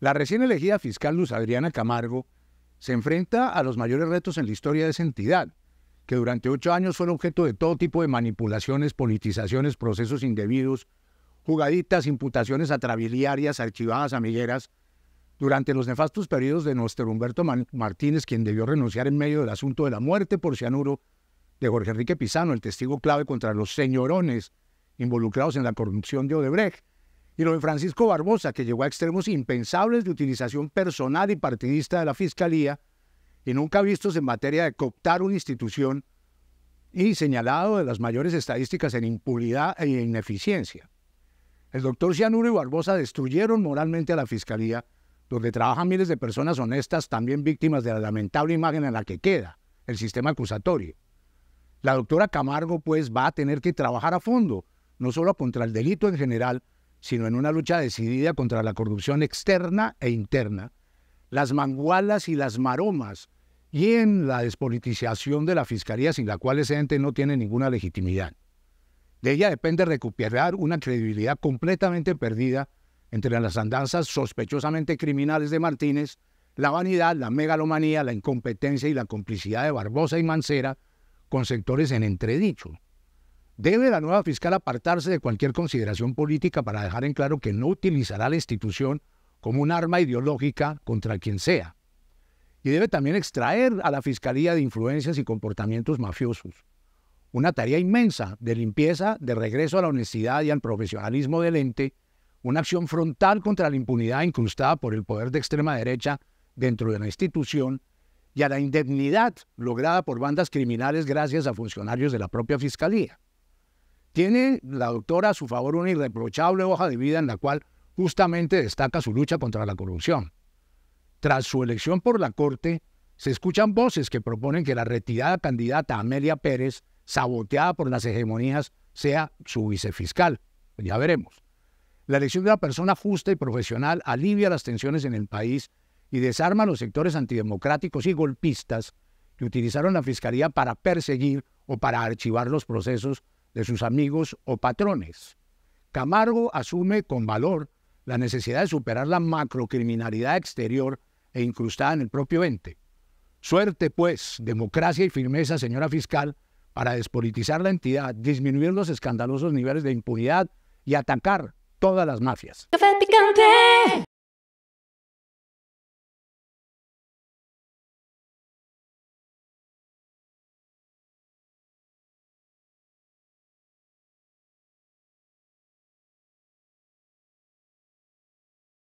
La recién elegida fiscal Luz Adriana Camargo se enfrenta a los mayores retos en la historia de esa entidad, que durante ocho años fue objeto de todo tipo de manipulaciones, politizaciones, procesos indebidos, jugaditas, imputaciones atrabiliarias, archivadas amigueras, durante los nefastos periodos de nuestro Humberto Martínez, quien debió renunciar en medio del asunto de la muerte por cianuro de Jorge Enrique Pizano, el testigo clave contra los señorones involucrados en la corrupción de Odebrecht, y lo de Francisco Barbosa, que llegó a extremos impensables de utilización personal y partidista de la Fiscalía y nunca vistos en materia de cooptar una institución y señalado de las mayores estadísticas en impunidad e ineficiencia. El doctor Cianuro y Barbosa destruyeron moralmente a la Fiscalía, donde trabajan miles de personas honestas, también víctimas de la lamentable imagen en la que queda el sistema acusatorio. La doctora Camargo, pues, va a tener que trabajar a fondo, no solo contra el delito en general, sino en una lucha decidida contra la corrupción externa e interna, las mangualas y las maromas, y en la despolitización de la Fiscalía sin la cual ese ente no tiene ninguna legitimidad. De ella depende recuperar una credibilidad completamente perdida entre las andanzas sospechosamente criminales de Martínez, la vanidad, la megalomanía, la incompetencia y la complicidad de Barbosa y Mancera con sectores en entredicho. ¿Debe la nueva fiscal apartarse de cualquier consideración política para dejar en claro que no utilizará la institución como un arma ideológica contra quien sea? Y debe también extraer a la fiscalía de influencias y comportamientos mafiosos. Una tarea inmensa de limpieza, de regreso a la honestidad y al profesionalismo del ente, una acción frontal contra la impunidad incrustada por el poder de extrema derecha dentro de la institución y a la indemnidad lograda por bandas criminales gracias a funcionarios de la propia fiscalía. Tiene la doctora a su favor una irreprochable hoja de vida en la cual justamente destaca su lucha contra la corrupción. Tras su elección por la Corte, se escuchan voces que proponen que la retirada candidata Amelia Pérez, saboteada por las hegemonías, sea su vicefiscal. Pues ya veremos. La elección de una persona justa y profesional alivia las tensiones en el país y desarma a los sectores antidemocráticos y golpistas que utilizaron la Fiscalía para perseguir o para archivar los procesos de sus amigos o patrones. Camargo asume con valor la necesidad de superar la macrocriminalidad exterior e incrustada en el propio ente. Suerte, pues, democracia y firmeza, señora fiscal, para despolitizar la entidad, disminuir los escandalosos niveles de impunidad y atacar todas las mafias.